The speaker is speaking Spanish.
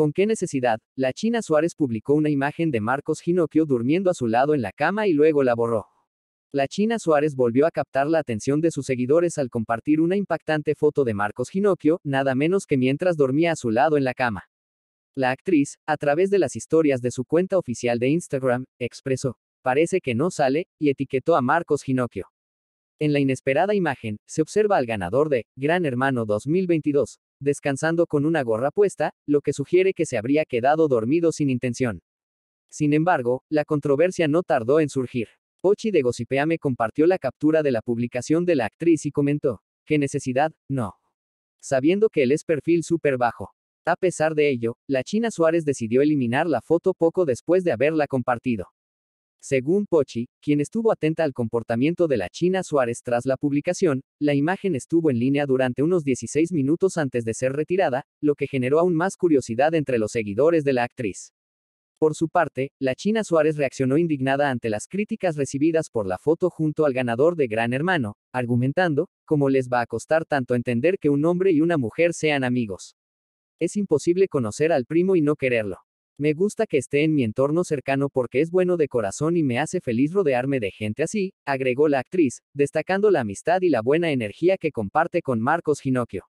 ¿Con qué necesidad? La China Suárez publicó una imagen de Marcos Ginocchio durmiendo a su lado en la cama y luego la borró. La China Suárez volvió a captar la atención de sus seguidores al compartir una impactante foto de Marcos Ginocchio, nada menos que mientras dormía a su lado en la cama. La actriz, a través de las historias de su cuenta oficial de Instagram, expresó, parece que no sale, y etiquetó a Marcos Ginocchio. En la inesperada imagen, se observa al ganador de Gran Hermano 2022, descansando con una gorra puesta, lo que sugiere que se habría quedado dormido sin intención. Sin embargo, la controversia no tardó en surgir. Ochi de Gocipeame compartió la captura de la publicación de la actriz y comentó, ¿qué necesidad? No. Sabiendo que él es perfil súper bajo. A pesar de ello, la China Suárez decidió eliminar la foto poco después de haberla compartido. Según Pochi, quien estuvo atenta al comportamiento de la China Suárez tras la publicación, la imagen estuvo en línea durante unos 16 minutos antes de ser retirada, lo que generó aún más curiosidad entre los seguidores de la actriz. Por su parte, la China Suárez reaccionó indignada ante las críticas recibidas por la foto junto al ganador de Gran Hermano, argumentando, ¿cómo les va a costar tanto entender que un hombre y una mujer sean amigos? Es imposible conocer al primo y no quererlo. Me gusta que esté en mi entorno cercano porque es bueno de corazón y me hace feliz rodearme de gente así, agregó la actriz, destacando la amistad y la buena energía que comparte con Marcos Ginocchio.